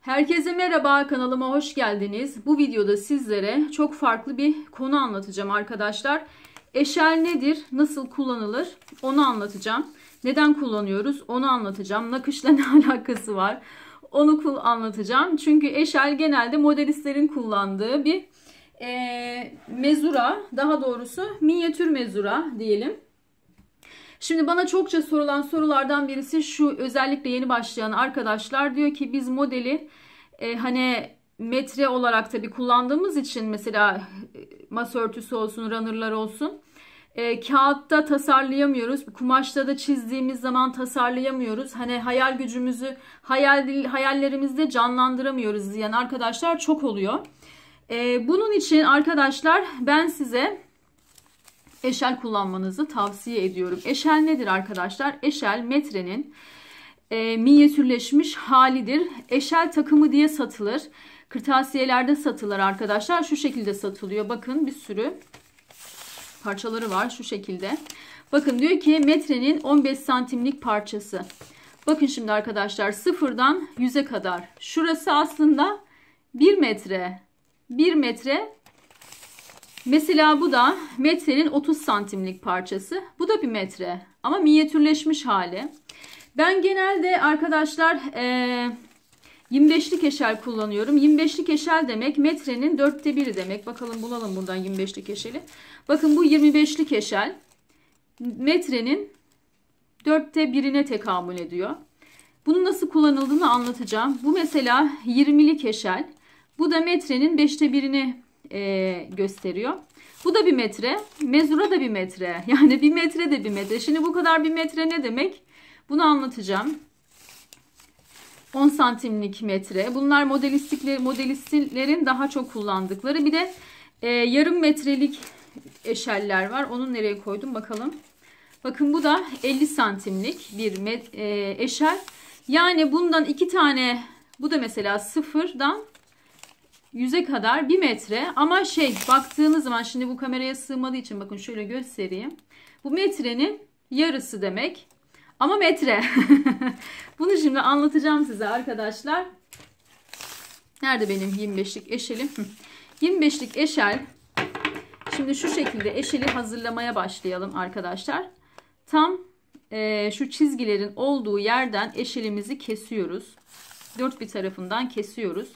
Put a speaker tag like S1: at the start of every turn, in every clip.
S1: Herkese merhaba kanalıma hoş geldiniz. Bu videoda sizlere çok farklı bir konu anlatacağım arkadaşlar. Eşel nedir? Nasıl kullanılır? Onu anlatacağım. Neden kullanıyoruz? Onu anlatacağım. Nakışla ne alakası var? Onu anlatacağım. Çünkü eşel genelde modelistlerin kullandığı bir e, mezura. Daha doğrusu minyatür mezura diyelim. Şimdi bana çokça sorulan sorulardan birisi şu özellikle yeni başlayan arkadaşlar diyor ki biz modeli e, hani metre olarak tabi kullandığımız için mesela e, masa örtüsü olsun runnerlar olsun e, kağıtta tasarlayamıyoruz kumaşta da çizdiğimiz zaman tasarlayamıyoruz hani hayal gücümüzü hayal hayallerimizde canlandıramıyoruz diyen arkadaşlar çok oluyor e, bunun için arkadaşlar ben size eşel kullanmanızı tavsiye ediyorum. Eşel nedir arkadaşlar? Eşel metrenin e, minyatürleşmiş halidir. Eşel takımı diye satılır. Kırtasiyelerde satılır arkadaşlar. Şu şekilde satılıyor. Bakın bir sürü parçaları var şu şekilde. Bakın diyor ki metrenin 15 santimlik parçası. Bakın şimdi arkadaşlar sıfırdan 100'e kadar. Şurası aslında 1 metre. 1 metre Mesela bu da metrenin 30 santimlik parçası. Bu da bir metre ama minyatürleşmiş hali. Ben genelde arkadaşlar e, 25'lik eşel kullanıyorum. 25'lik eşel demek metrenin dörtte biri demek. Bakalım bulalım buradan 25'lik eşeli. Bakın bu 25'lik eşel metrenin dörtte birine tekamül ediyor. Bunun nasıl kullanıldığını anlatacağım. Bu mesela 20'lik eşel. Bu da metrenin beşte birini e, gösteriyor. Bu da bir metre. Mezura da bir metre. Yani bir metre de bir metre. Şimdi bu kadar bir metre ne demek? Bunu anlatacağım. 10 santimlik metre. Bunlar modelistlerin daha çok kullandıkları. Bir de e, yarım metrelik eşeller var. Onu nereye koydum bakalım. Bakın bu da 50 santimlik bir e, eşel. Yani bundan iki tane bu da mesela sıfırdan yüze kadar 1 metre ama şey baktığınız zaman şimdi bu kameraya sığmadığı için bakın şöyle göstereyim. Bu metrenin yarısı demek ama metre. Bunu şimdi anlatacağım size arkadaşlar. Nerede benim 25'lik eşelim? 25'lik eşel. Şimdi şu şekilde eşeli hazırlamaya başlayalım arkadaşlar. Tam e, şu çizgilerin olduğu yerden eşelimizi kesiyoruz. Dört bir tarafından kesiyoruz.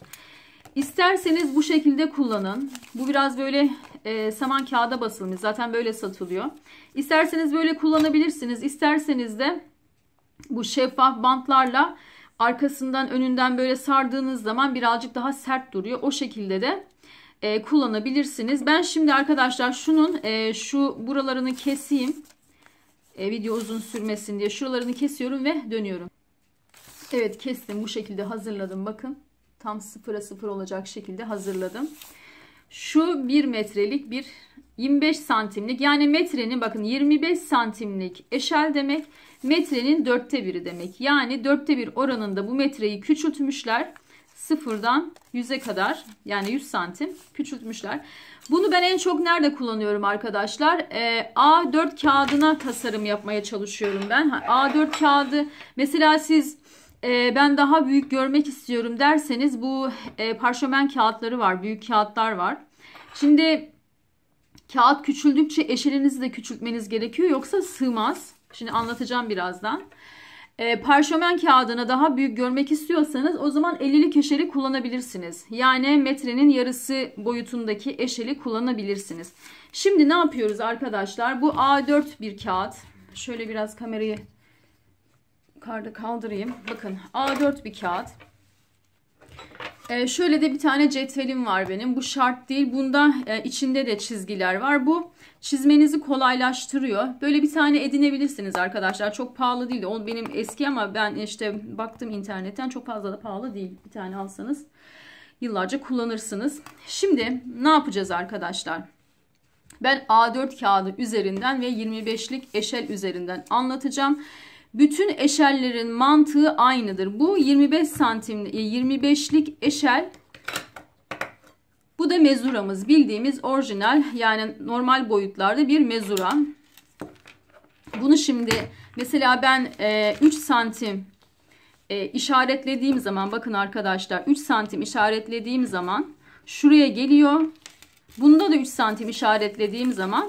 S1: İsterseniz bu şekilde kullanın. Bu biraz böyle e, saman kağıda basılmış. Zaten böyle satılıyor. İsterseniz böyle kullanabilirsiniz. İsterseniz de bu şeffaf bantlarla arkasından önünden böyle sardığınız zaman birazcık daha sert duruyor. O şekilde de e, kullanabilirsiniz. Ben şimdi arkadaşlar şunun e, şu buralarını keseyim. E, video uzun sürmesin diye şuralarını kesiyorum ve dönüyorum. Evet kestim bu şekilde hazırladım bakın tam sıfıra sıfır olacak şekilde hazırladım. Şu 1 metrelik bir 25 santimlik yani metrenin bakın 25 santimlik eşel demek metrenin dörtte biri demek. Yani dörtte bir oranında bu metreyi küçültmüşler sıfırdan 100'e kadar yani 100 santim küçültmüşler. Bunu ben en çok nerede kullanıyorum arkadaşlar? Ee, A4 kağıdına tasarım yapmaya çalışıyorum ben. A4 kağıdı mesela siz e, ben daha büyük görmek istiyorum derseniz bu e, parşömen kağıtları var. Büyük kağıtlar var. Şimdi kağıt küçüldükçe eşelinizi de küçültmeniz gerekiyor. Yoksa sığmaz. Şimdi anlatacağım birazdan. E, parşömen kağıdını daha büyük görmek istiyorsanız o zaman 50'lik eşeli kullanabilirsiniz. Yani metrenin yarısı boyutundaki eşeli kullanabilirsiniz. Şimdi ne yapıyoruz arkadaşlar? Bu A4 bir kağıt. Şöyle biraz kamerayı yukarıda kaldırayım. Bakın A4 bir kağıt. Ee, şöyle de bir tane cetvelim var benim. Bu şart değil. Bunda e, içinde de çizgiler var. Bu çizmenizi kolaylaştırıyor. Böyle bir tane edinebilirsiniz arkadaşlar. Çok pahalı değil. O benim eski ama ben işte baktım internetten. Çok fazla da pahalı değil. Bir tane alsanız yıllarca kullanırsınız. Şimdi ne yapacağız arkadaşlar? Ben A4 kağıdı üzerinden ve 25'lik eşel üzerinden anlatacağım bütün eşellerin mantığı aynıdır. Bu 25 santim 25'lik e, eşel bu da mezuramız. Bildiğimiz orijinal yani normal boyutlarda bir mezura. Bunu şimdi mesela ben e, 3 santim e, işaretlediğim zaman bakın arkadaşlar 3 santim işaretlediğim zaman şuraya geliyor. Bunda da 3 santim işaretlediğim zaman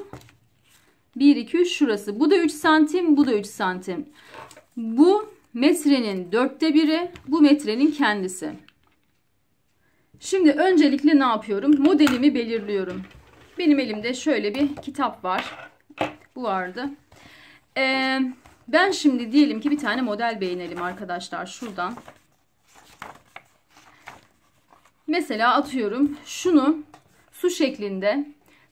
S1: 1, 2, 3 şurası. Bu da 3 santim, bu da 3 santim. Bu metrenin dörtte biri, bu metrenin kendisi. Şimdi öncelikle ne yapıyorum? Modelimi belirliyorum. Benim elimde şöyle bir kitap var. Bu vardı. Ee, ben şimdi diyelim ki bir tane model beğenelim arkadaşlar şuradan. Mesela atıyorum şunu su şeklinde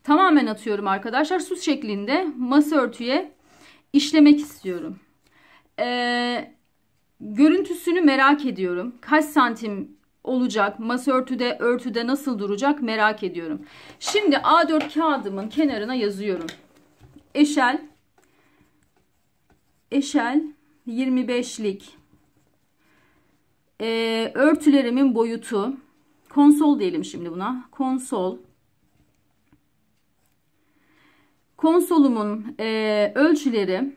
S1: tamamen atıyorum arkadaşlar. Süs şeklinde masa örtüye işlemek istiyorum. Ee, görüntüsünü merak ediyorum. Kaç santim olacak? Masa örtüde, örtüde nasıl duracak merak ediyorum. Şimdi A4 kağıdımın kenarına yazıyorum. Eşel eşel 25'lik ee, örtülerimin boyutu konsol diyelim şimdi buna konsol konsolumun e, ölçüleri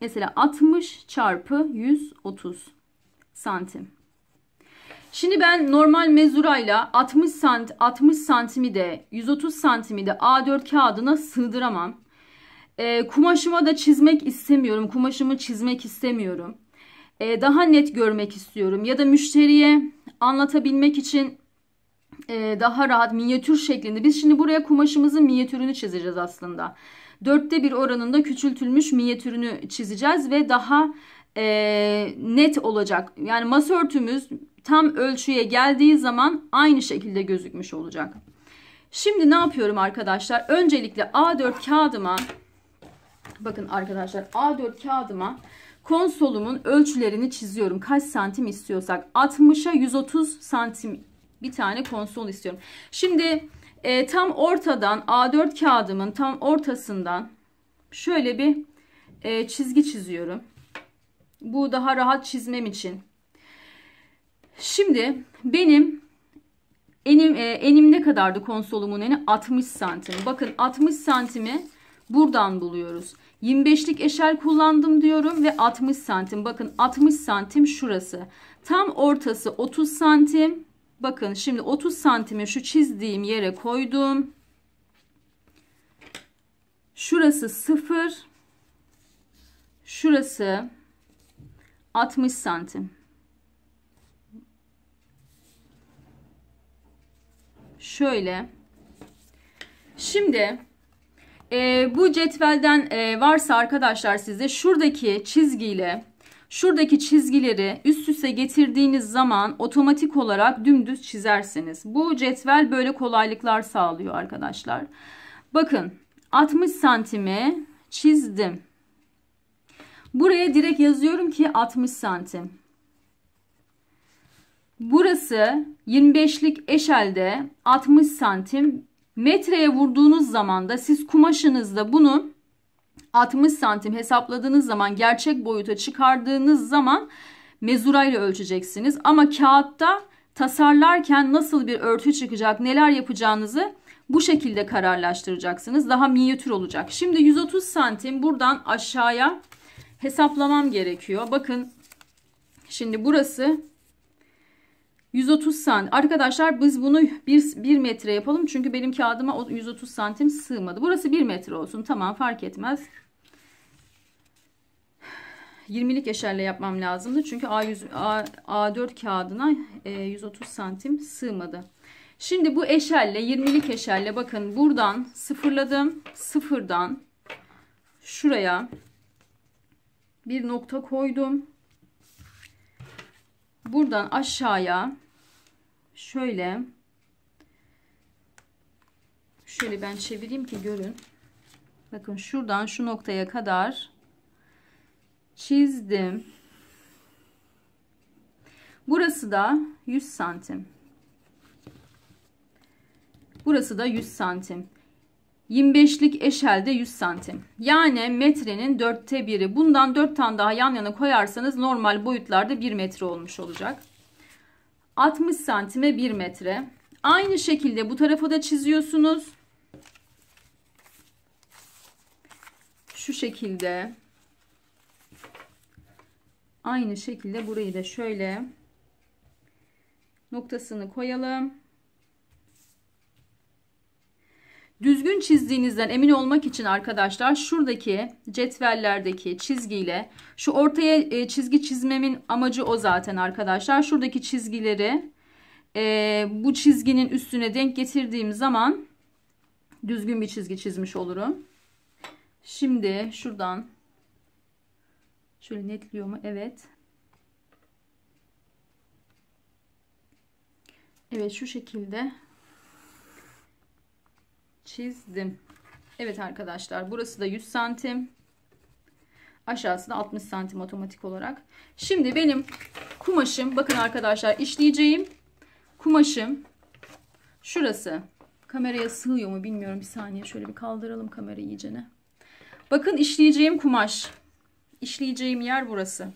S1: mesela 60 çarpı 130 santim. Şimdi ben normal mezurayla 60 sant 60 santimi de 130 santimi de A4 kağıdına sığdıramam. E, kumaşıma da çizmek istemiyorum. Kumaşımı çizmek istemiyorum. E, daha net görmek istiyorum. Ya da müşteriye anlatabilmek için e, daha rahat minyatür şeklinde. Biz şimdi buraya kumaşımızın minyatürünü çizeceğiz aslında. Dörtte bir oranında küçültülmüş minyatürünü çizeceğiz ve daha e, net olacak. Yani masa örtümüz tam ölçüye geldiği zaman aynı şekilde gözükmüş olacak. Şimdi ne yapıyorum arkadaşlar? Öncelikle A4 kağıdıma bakın arkadaşlar A4 kağıdıma konsolumun ölçülerini çiziyorum. Kaç santim istiyorsak 60'a 130 santim bir tane konsol istiyorum. Şimdi e, tam ortadan A4 kağıdımın tam ortasından şöyle bir e, çizgi çiziyorum. Bu daha rahat çizmem için. Şimdi benim enim, e, enim ne kadardı konsolumun eni? 60 santim. Bakın 60 santimi buradan buluyoruz. 25'lik eşer kullandım diyorum ve 60 santim. Bakın 60 santim şurası. Tam ortası 30 santim. Bakın şimdi 30 santimi şu çizdiğim yere koydum. Şurası 0. Şurası 60 santim. Şöyle. Şimdi e, bu cetvelden e, varsa arkadaşlar sizde şuradaki çizgiyle Şuradaki çizgileri üst üste getirdiğiniz zaman otomatik olarak dümdüz çizersiniz. Bu cetvel böyle kolaylıklar sağlıyor arkadaşlar. Bakın 60 santimi çizdim. Buraya direkt yazıyorum ki 60 santim. Burası 25'lik eşelde 60 santim. Metreye vurduğunuz zaman da siz kumaşınızda bunun. 60 santim hesapladığınız zaman gerçek boyuta çıkardığınız zaman mezurayla ölçeceksiniz. Ama kağıtta tasarlarken nasıl bir örtü çıkacak neler yapacağınızı bu şekilde kararlaştıracaksınız. Daha minyatür olacak. Şimdi 130 santim buradan aşağıya hesaplamam gerekiyor. Bakın şimdi burası 130 santim. Arkadaşlar biz bunu 1, 1 metre yapalım. Çünkü benim kağıdıma 130 santim sığmadı. Burası 1 metre olsun. Tamam fark etmez. 20'lik eşerle yapmam lazımdı. Çünkü A100, A, A4 kağıdına e, 130 santim sığmadı. Şimdi bu eşerle 20'lik eşerle bakın buradan sıfırladım. Sıfırdan şuraya bir nokta koydum. Buradan aşağıya şöyle şöyle ben çevireyim ki görün. Bakın şuradan şu noktaya kadar çizdim. Burası da 100 santim. Burası da 100 santim. 25'lik eşelde 100 santim. Yani metrenin dörtte biri. Bundan 4 tane daha yan yana koyarsanız normal boyutlarda 1 metre olmuş olacak. 60 santime 1 metre. Aynı şekilde bu tarafa da çiziyorsunuz. Şu şekilde. Aynı şekilde burayı da şöyle noktasını koyalım. Düzgün çizdiğinizden emin olmak için arkadaşlar şuradaki cetvellerdeki çizgiyle şu ortaya e, çizgi çizmemin amacı o zaten arkadaşlar. Şuradaki çizgileri e, bu çizginin üstüne denk getirdiğim zaman düzgün bir çizgi çizmiş olurum. Şimdi şuradan Şöyle netliyor mu? Evet. Evet şu şekilde çizdim. Evet arkadaşlar burası da 100 santim. Aşağısı da 60 santim otomatik olarak. Şimdi benim kumaşım bakın arkadaşlar işleyeceğim kumaşım şurası. Kameraya sığıyor mu bilmiyorum bir saniye. Şöyle bir kaldıralım kamerayı iyicene. Bakın işleyeceğim kumaş işleyeceğim yer burası.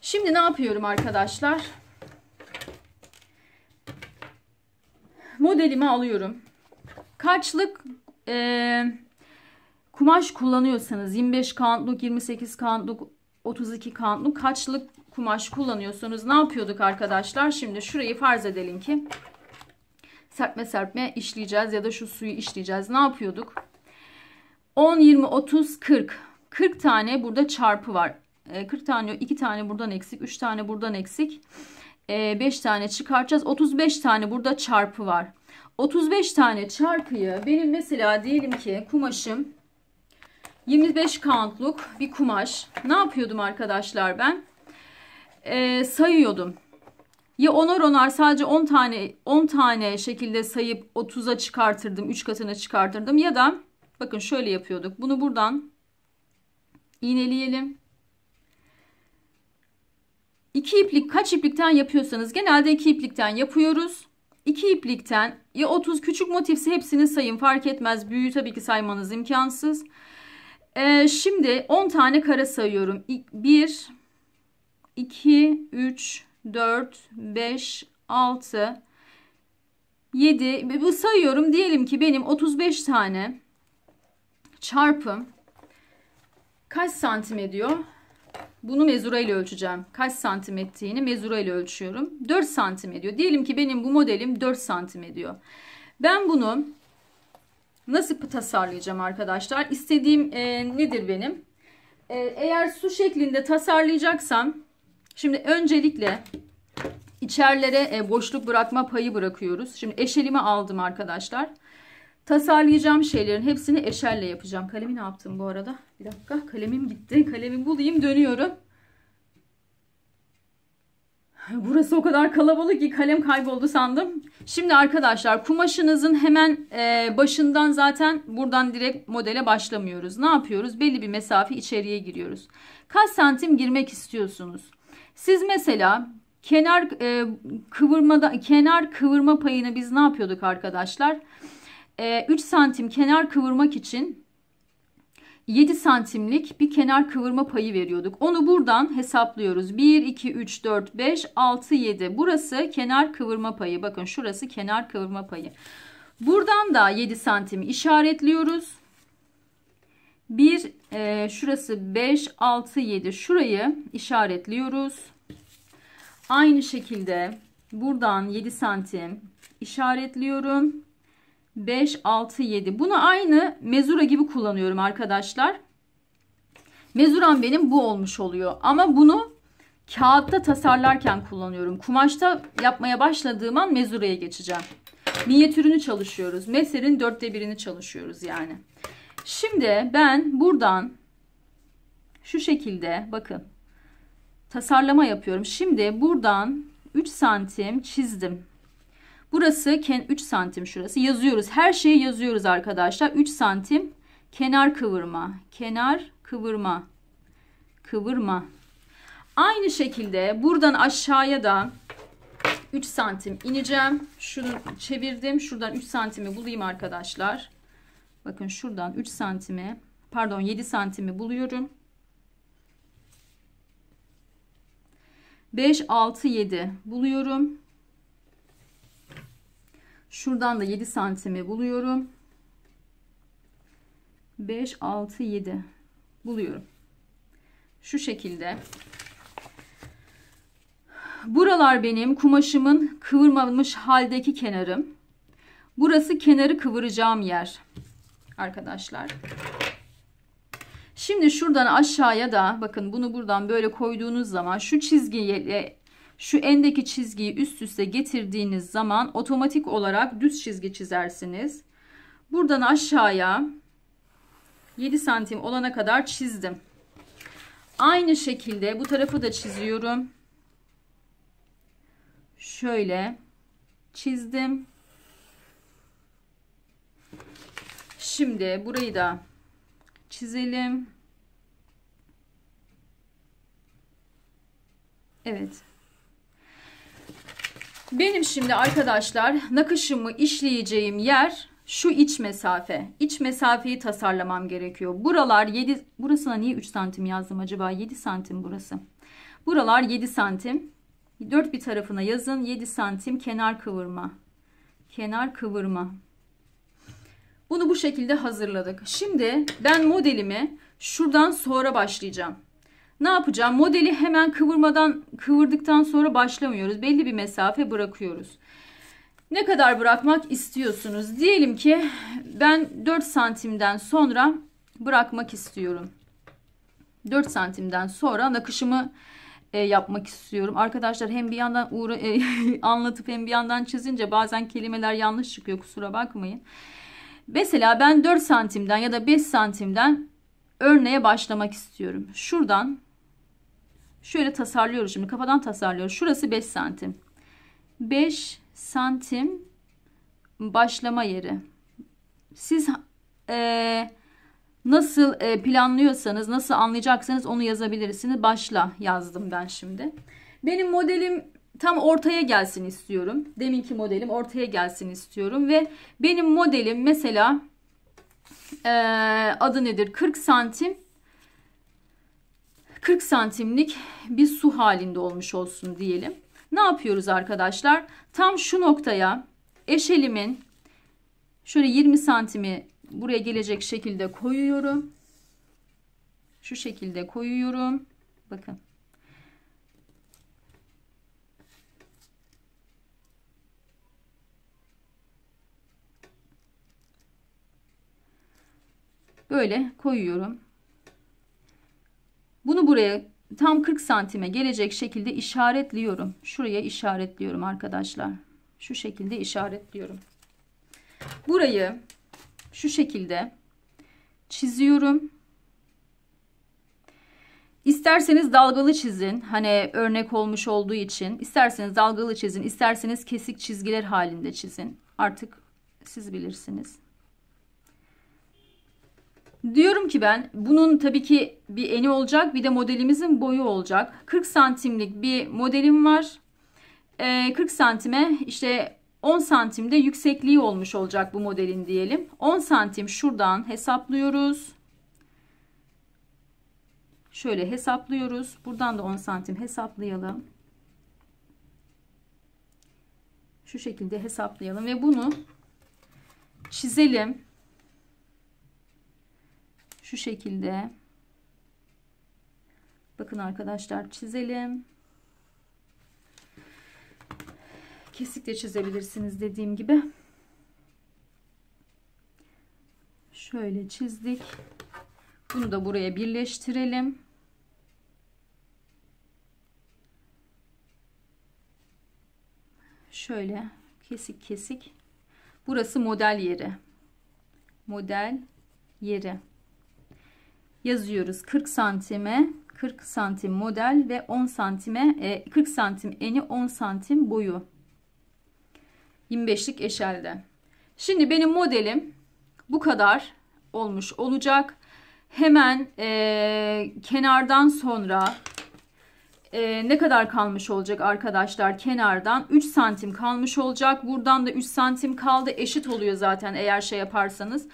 S1: Şimdi ne yapıyorum arkadaşlar? Modelimi alıyorum. Kaçlık e, kumaş kullanıyorsanız 25 kantluk, 28 kantluk, 32 kantluk kaçlık kumaş kullanıyorsanız Ne yapıyorduk arkadaşlar? Şimdi şurayı farz edelim ki serpme serpme işleyeceğiz ya da şu suyu işleyeceğiz. Ne yapıyorduk? 10, 20, 30, 40. 40 tane burada çarpı var. 40 ee, tane 2 tane buradan eksik 3 tane buradan eksik 5 ee, tane çıkartacağız 35 tane burada çarpı var 35 tane çarpıyı benim mesela diyelim ki kumaşım 25 kantluk bir kumaş ne yapıyordum arkadaşlar ben ee, sayıyordum ya onar onar sadece 10 tane 10 tane şekilde sayıp 30'a çıkartırdım 3 katına çıkartırdım ya da bakın şöyle yapıyorduk bunu buradan iğneleyelim. 2 iplik kaç iplikten yapıyorsanız genelde 2 iplikten yapıyoruz. 2 iplikten ya 30 küçük motifsi hepsini sayın fark etmez. Büyüğü tabii ki saymanız imkansız. Ee, şimdi 10 tane kara sayıyorum. 1 2 3 4 5 6 7 bu sayıyorum diyelim ki benim 35 tane çarpım kaç santim ediyor? Bunu mezura ile ölçeceğim. Kaç santim ettiğini mezura ile ölçüyorum. 4 santim ediyor. Diyelim ki benim bu modelim 4 santim ediyor. Ben bunu nasıl tasarlayacağım arkadaşlar? İstediğim e, nedir benim? E, eğer su şeklinde tasarlayacaksam şimdi öncelikle içerlere e, boşluk bırakma payı bırakıyoruz. Şimdi eşelimi aldım arkadaşlar. Arkadaşlar tasarlayacağım şeylerin hepsini eşerle yapacağım. Kalemi ne yaptım bu arada? Bir dakika kalemim gitti Kalemi bulayım dönüyorum. Burası o kadar kalabalık ki kalem kayboldu sandım. Şimdi arkadaşlar kumaşınızın hemen e, başından zaten buradan direkt modele başlamıyoruz. Ne yapıyoruz? Belli bir mesafe içeriye giriyoruz. Kaç santim girmek istiyorsunuz? Siz mesela kenar e, kıvırmada kenar kıvırma payını biz ne yapıyorduk arkadaşlar? Arkadaşlar e, ee, 3 santim kenar kıvırmak için 7 santimlik bir kenar kıvırma payı veriyorduk. Onu buradan hesaplıyoruz. 1, 2, 3, 4, 5, 6, 7. Burası kenar kıvırma payı. Bakın şurası kenar kıvırma payı. Buradan da 7 santimi işaretliyoruz. 1, e, şurası 5, 6, 7. Şurayı işaretliyoruz. Aynı şekilde buradan 7 santim işaretliyorum. 5, 6, 7. Bunu aynı mezura gibi kullanıyorum arkadaşlar. Mezuram benim bu olmuş oluyor. Ama bunu kağıtta tasarlarken kullanıyorum. Kumaşta yapmaya başladığım an mezuraya geçeceğim. Minyatürünü çalışıyoruz. Meserin dörtte birini çalışıyoruz yani. Şimdi ben buradan şu şekilde bakın tasarlama yapıyorum. Şimdi buradan 3 santim çizdim. Burası 3 santim şurası. Yazıyoruz. Her şeyi yazıyoruz arkadaşlar. 3 santim kenar kıvırma. Kenar kıvırma. Kıvırma. Aynı şekilde buradan aşağıya da 3 santim ineceğim. Şunu çevirdim. Şuradan 3 santimi bulayım arkadaşlar. Bakın şuradan 3 santimi pardon 7 santimi buluyorum. 5, 6, 7 buluyorum. Şuradan da 7 santimi buluyorum. 5, 6, 7 buluyorum. Şu şekilde. Buralar benim kumaşımın kıvırmamış haldeki kenarım. Burası kenarı kıvıracağım yer. Arkadaşlar. Şimdi şuradan aşağıya da bakın bunu buradan böyle koyduğunuz zaman şu çizgiyle. Şu endeki çizgiyi üst üste getirdiğiniz zaman otomatik olarak düz çizgi çizersiniz. Buradan aşağıya 7 santim olana kadar çizdim. Aynı şekilde bu tarafı da çiziyorum. Şöyle çizdim. Şimdi burayı da çizelim. Evet. Benim şimdi arkadaşlar nakışımı işleyeceğim yer şu iç mesafe. İç mesafeyi tasarlamam gerekiyor. Buralar 7 burasına niye 3 santim yazdım acaba? 7 santim burası. Buralar 7 santim. Dört bir tarafına yazın 7 santim kenar kıvırma. Kenar kıvırma. Bunu bu şekilde hazırladık. Şimdi ben modelimi şuradan sonra başlayacağım. Ne yapacağım? Modeli hemen kıvırmadan kıvırdıktan sonra başlamıyoruz. Belli bir mesafe bırakıyoruz. Ne kadar bırakmak istiyorsunuz? Diyelim ki ben 4 santimden sonra bırakmak istiyorum. 4 santimden sonra nakışımı e, yapmak istiyorum. Arkadaşlar hem bir yandan uğra e, anlatıp hem bir yandan çizince bazen kelimeler yanlış çıkıyor kusura bakmayın. Mesela ben 4 santimden ya da 5 santimden örneğe başlamak istiyorum. Şuradan Şöyle tasarlıyoruz şimdi. Kafadan tasarlıyoruz. Şurası 5 santim. 5 santim başlama yeri. Siz e, nasıl e, planlıyorsanız, nasıl anlayacaksanız onu yazabilirsiniz. Başla yazdım ben şimdi. Benim modelim tam ortaya gelsin istiyorum. Deminki modelim ortaya gelsin istiyorum. Ve benim modelim mesela e, adı nedir? 40 santim 40 santimlik bir su halinde olmuş olsun diyelim. Ne yapıyoruz arkadaşlar? Tam şu noktaya eşelimin şöyle 20 santimi buraya gelecek şekilde koyuyorum. Şu şekilde koyuyorum. Bakın. Böyle koyuyorum. Bunu buraya tam 40 santime gelecek şekilde işaretliyorum. Şuraya işaretliyorum arkadaşlar. Şu şekilde işaretliyorum. Burayı şu şekilde çiziyorum. İsterseniz dalgalı çizin. Hani örnek olmuş olduğu için. isterseniz dalgalı çizin. isterseniz kesik çizgiler halinde çizin. Artık siz bilirsiniz. Diyorum ki ben bunun tabii ki bir eni olacak bir de modelimizin boyu olacak. 40 santimlik bir modelim var. Ee, 40 santime işte 10 santimde yüksekliği olmuş olacak bu modelin diyelim. 10 santim şuradan hesaplıyoruz. Şöyle hesaplıyoruz. Buradan da 10 santim hesaplayalım. Şu şekilde hesaplayalım ve bunu çizelim şu şekilde bakın arkadaşlar çizelim kesik de çizebilirsiniz dediğim gibi şöyle çizdik bunu da buraya birleştirelim şöyle kesik kesik burası model yeri model yeri yazıyoruz 40 santime 40 santim model ve 10 santime 40 e, santim eni 10 santim boyu 25'lik eşelde şimdi benim modelim bu kadar olmuş olacak hemen e, kenardan sonra e, ne kadar kalmış olacak arkadaşlar kenardan 3 santim kalmış olacak buradan da 3 santim kaldı eşit oluyor zaten eğer şey yaparsanız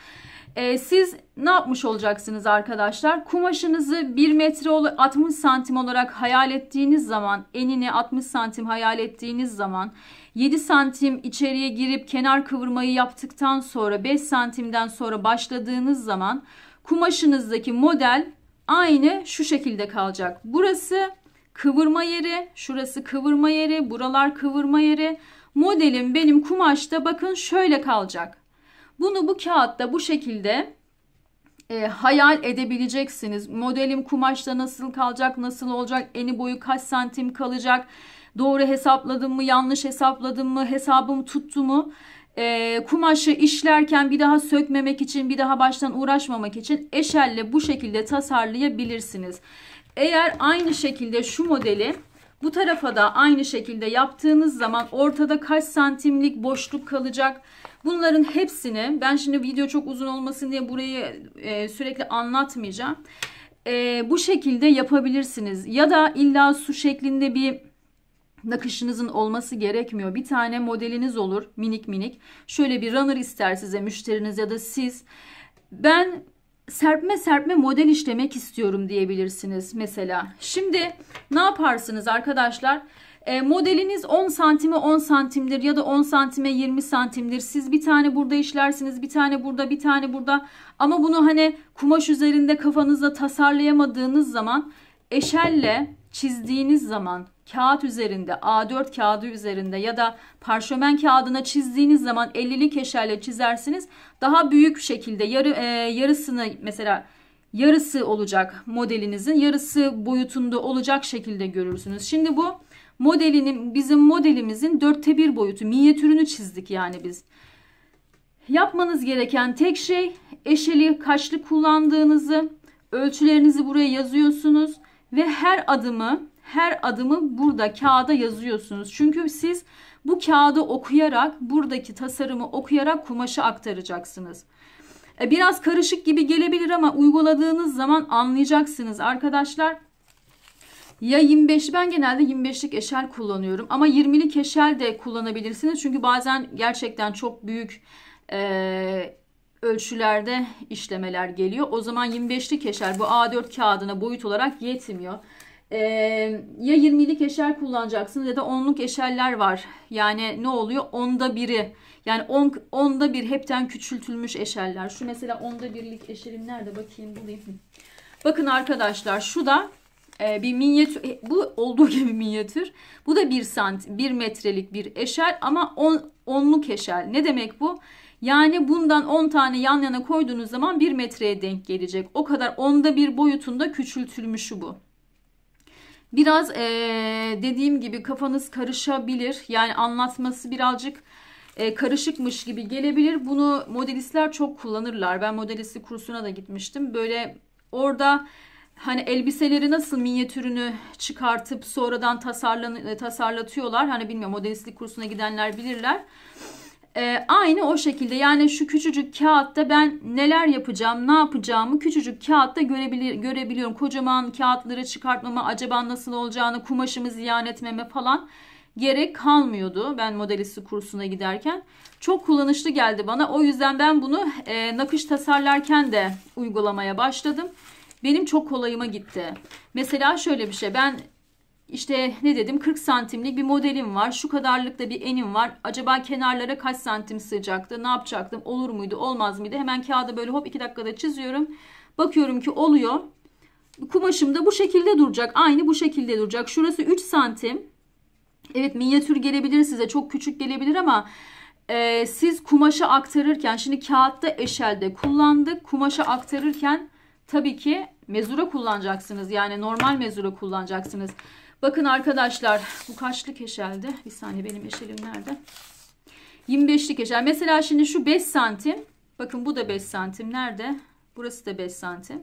S1: e, siz ne yapmış olacaksınız arkadaşlar? Kumaşınızı 1 metre 60 santim olarak hayal ettiğiniz zaman enini 60 santim hayal ettiğiniz zaman 7 santim içeriye girip kenar kıvırmayı yaptıktan sonra 5 santimden sonra başladığınız zaman kumaşınızdaki model aynı şu şekilde kalacak. Burası kıvırma yeri, şurası kıvırma yeri, buralar kıvırma yeri. Modelim benim kumaşta bakın şöyle kalacak. Bunu bu kağıtta bu şekilde e, hayal edebileceksiniz. Modelim kumaşta nasıl kalacak, nasıl olacak, eni boyu kaç santim kalacak, doğru hesapladım mı, yanlış hesapladım mı, hesabım tuttu mu? E, kumaşı işlerken bir daha sökmemek için, bir daha baştan uğraşmamak için eşelle bu şekilde tasarlayabilirsiniz. Eğer aynı şekilde şu modeli bu tarafa da aynı şekilde yaptığınız zaman ortada kaç santimlik boşluk kalacak? Bunların hepsini ben şimdi video çok uzun olmasın diye burayı e, sürekli anlatmayacağım. E, bu şekilde yapabilirsiniz. Ya da illa su şeklinde bir nakışınızın olması gerekmiyor. Bir tane modeliniz olur minik minik. Şöyle bir runner ister size müşteriniz ya da siz. Ben serpme serpme model işlemek istiyorum diyebilirsiniz mesela. Şimdi ne yaparsınız arkadaşlar? E, modeliniz 10 santime 10 santimdir ya da 10 santime 20 santimdir. Siz bir tane burada işlersiniz, bir tane burada, bir tane burada. Ama bunu hani kumaş üzerinde kafanızda tasarlayamadığınız zaman eşelle çizdiğiniz zaman kağıt üzerinde A4 kağıdı üzerinde ya da parşömen kağıdına çizdiğiniz zaman 50'lik eşerle çizersiniz. Daha büyük şekilde yarı, e, yarısını mesela yarısı olacak modelinizin yarısı boyutunda olacak şekilde görürsünüz. Şimdi bu modelinin bizim modelimizin dörtte bir boyutu minyatürünü çizdik yani biz. Yapmanız gereken tek şey eşeli kaçlı kullandığınızı ölçülerinizi buraya yazıyorsunuz ve her adımı her adımı burada kağıda yazıyorsunuz. Çünkü siz bu kağıdı okuyarak buradaki tasarımı okuyarak kumaşı aktaracaksınız. E, biraz karışık gibi gelebilir ama uyguladığınız zaman anlayacaksınız arkadaşlar. Ya 25 ben genelde 25'lik eşel kullanıyorum ama 20'lik eşel de kullanabilirsiniz. Çünkü bazen gerçekten çok büyük e, ölçülerde işlemeler geliyor. O zaman 25'lik eşel bu A4 kağıdına boyut olarak yetmiyor e, ya 20'lik eşer kullanacaksınız ya da 10'luk eşerler var. Yani ne oluyor? Onda biri. Yani 10 on, onda bir hepten küçültülmüş eşerler. Şu mesela onda birlik eşerim nerede? Bakayım bulayım. Bakın arkadaşlar şu da e, bir minyatür. E, bu olduğu gibi minyatür. Bu da 1 sant, 1 metrelik bir eşer ama 10 on, onluk eşer. Ne demek bu? Yani bundan 10 tane yan yana koyduğunuz zaman 1 metreye denk gelecek. O kadar onda bir boyutunda küçültülmüşü bu. Biraz e, dediğim gibi kafanız karışabilir. Yani anlatması birazcık e, karışıkmış gibi gelebilir. Bunu modelistler çok kullanırlar. Ben modelisti kursuna da gitmiştim. Böyle orada hani elbiseleri nasıl minyatürünü çıkartıp sonradan tasarlan tasarlatıyorlar. Hani bilmiyorum modelistlik kursuna gidenler bilirler e, aynı o şekilde yani şu küçücük kağıtta ben neler yapacağım ne yapacağımı küçücük kağıtta görebilir, görebiliyorum. Kocaman kağıtları çıkartmama acaba nasıl olacağını kumaşımı ziyan etmeme falan gerek kalmıyordu ben modelisti kursuna giderken. Çok kullanışlı geldi bana o yüzden ben bunu e, nakış tasarlarken de uygulamaya başladım. Benim çok kolayıma gitti. Mesela şöyle bir şey ben işte ne dedim 40 santimlik bir modelim var. Şu kadarlıkta bir enim var. Acaba kenarlara kaç santim sığacaktı? Ne yapacaktım? Olur muydu? Olmaz mıydı? Hemen kağıda böyle hop 2 dakikada çiziyorum. Bakıyorum ki oluyor. Kumaşım da bu şekilde duracak. Aynı bu şekilde duracak. Şurası 3 santim. Evet minyatür gelebilir size. Çok küçük gelebilir ama e, siz kumaşa aktarırken şimdi kağıtta eşelde kullandık. Kumaşa aktarırken tabii ki mezura kullanacaksınız. Yani normal mezura kullanacaksınız. Bakın arkadaşlar bu kaçlı eşelde? Bir saniye benim eşelim nerede? 25'lik keşel. Mesela şimdi şu 5 santim. Bakın bu da 5 santim. Nerede? Burası da 5 santim.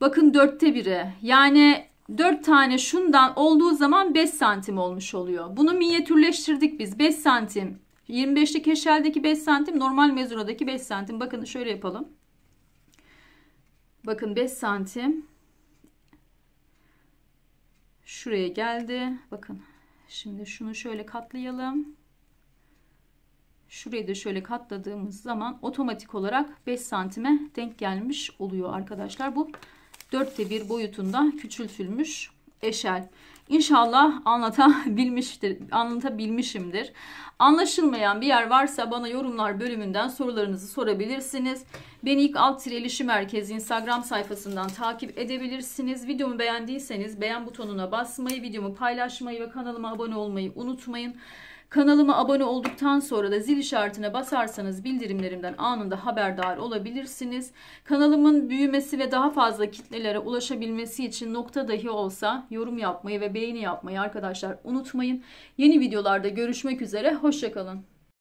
S1: Bakın dörtte biri. Yani 4 tane şundan olduğu zaman 5 santim olmuş oluyor. Bunu minyatürleştirdik biz. 5 santim. 25'lik keşeldeki 5 santim. Normal mezuradaki 5 santim. Bakın şöyle yapalım. Bakın 5 santim. Şuraya geldi. Bakın şimdi şunu şöyle katlayalım. Şurayı da şöyle katladığımız zaman otomatik olarak 5 santime denk gelmiş oluyor arkadaşlar. Bu dörtte bir boyutunda küçültülmüş eşel. İnşallah anlatabilmiştir, anlatabilmişimdir. Anlaşılmayan bir yer varsa bana yorumlar bölümünden sorularınızı sorabilirsiniz. Beni ilk alt tire ilişi merkezi Instagram sayfasından takip edebilirsiniz. Videomu beğendiyseniz beğen butonuna basmayı, videomu paylaşmayı ve kanalıma abone olmayı unutmayın. Kanalıma abone olduktan sonra da zil işaretine basarsanız bildirimlerimden anında haberdar olabilirsiniz. Kanalımın büyümesi ve daha fazla kitlelere ulaşabilmesi için nokta dahi olsa yorum yapmayı ve beğeni yapmayı arkadaşlar unutmayın. Yeni videolarda görüşmek üzere, hoşçakalın.